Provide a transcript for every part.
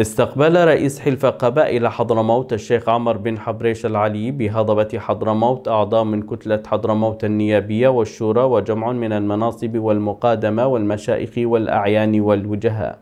استقبل رئيس حلف قبائل حضرموت الشيخ عمر بن حبريش العلي بهضبة حضرموت أعضاء من كتلة حضرموت النيابية والشورى وجمع من المناصب والمقادمة والمشائخ والأعيان والوجهاء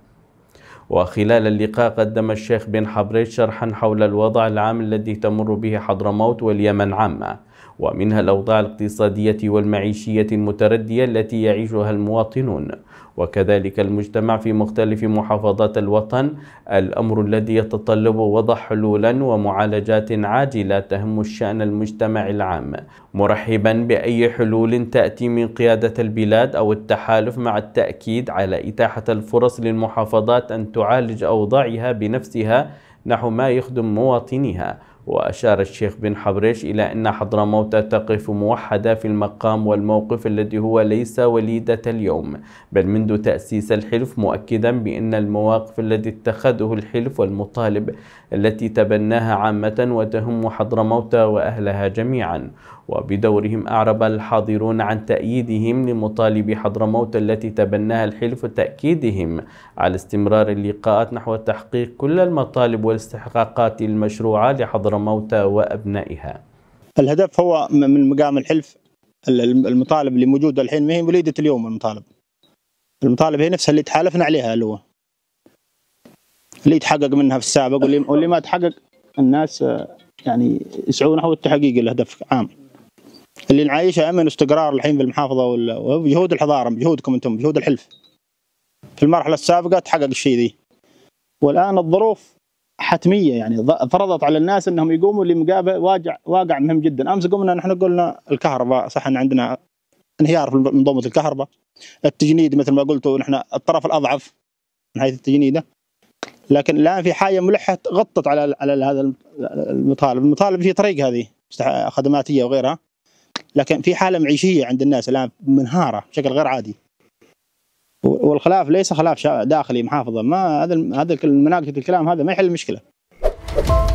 وخلال اللقاء قدم الشيخ بن حبريش شرحا حول الوضع العام الذي تمر به حضرموت واليمن عامة ومنها الأوضاع الاقتصادية والمعيشية المتردية التي يعيشها المواطنون وكذلك المجتمع في مختلف محافظات الوطن الأمر الذي يتطلب وضع حلولا ومعالجات عاجلة تهم الشأن المجتمع العام مرحبا بأي حلول تأتي من قيادة البلاد أو التحالف مع التأكيد على إتاحة الفرص للمحافظات أن تعالج أوضاعها بنفسها نحو ما يخدم مواطنيها وأشار الشيخ بن حبريش إلى أن حضرموت تقف موحدة في المقام والموقف الذي هو ليس وليدة اليوم بل منذ تأسيس الحلف مؤكدا بأن المواقف الذي اتخذه الحلف والمطالب التي تبناها عامة وتهم حضرموت وأهلها جميعا وبدورهم أعرب الحاضرون عن تأييدهم لمطالب حضرموت التي تبناها الحلف وتأكيدهم على استمرار اللقاءات نحو تحقيق كل المطالب والاستحقاقات المشروعة لحضرموت عبر موتى وأبنائها الهدف هو من مقام الحلف المطالب اللي موجوده الحين ما هي وليده اليوم المطالب المطالب هي نفسها اللي تحالفنا عليها اللي هو اللي يتحقق منها في السابق واللي, واللي ما تحقق الناس آه، يعني يسعون نحو التحقيق الهدف عام اللي نعيشه امن واستقرار الحين في المحافظه وجهود الحضاره بجهودكم انتم بجهود الحلف في المرحله السابقه تحقق الشيء ذي والان الظروف حتميه يعني فرضت على الناس انهم يقوموا لمقابل واقع واقع مهم جدا، امس قمنا نحن قلنا الكهرباء صح ان عندنا انهيار في منظومه الكهرباء، التجنيد مثل ما قلتوا نحن الطرف الاضعف من حيث التجنيده لكن الان في حاجه ملحه غطت على على هذا المطالب، المطالب في طريق هذه خدماتيه وغيرها لكن في حاله معيشيه عند الناس الان منهاره بشكل غير عادي. والخلاف ليس خلاف داخلي محافظه ما هذا هذا المناقشه الكلام هذا ما يحل المشكله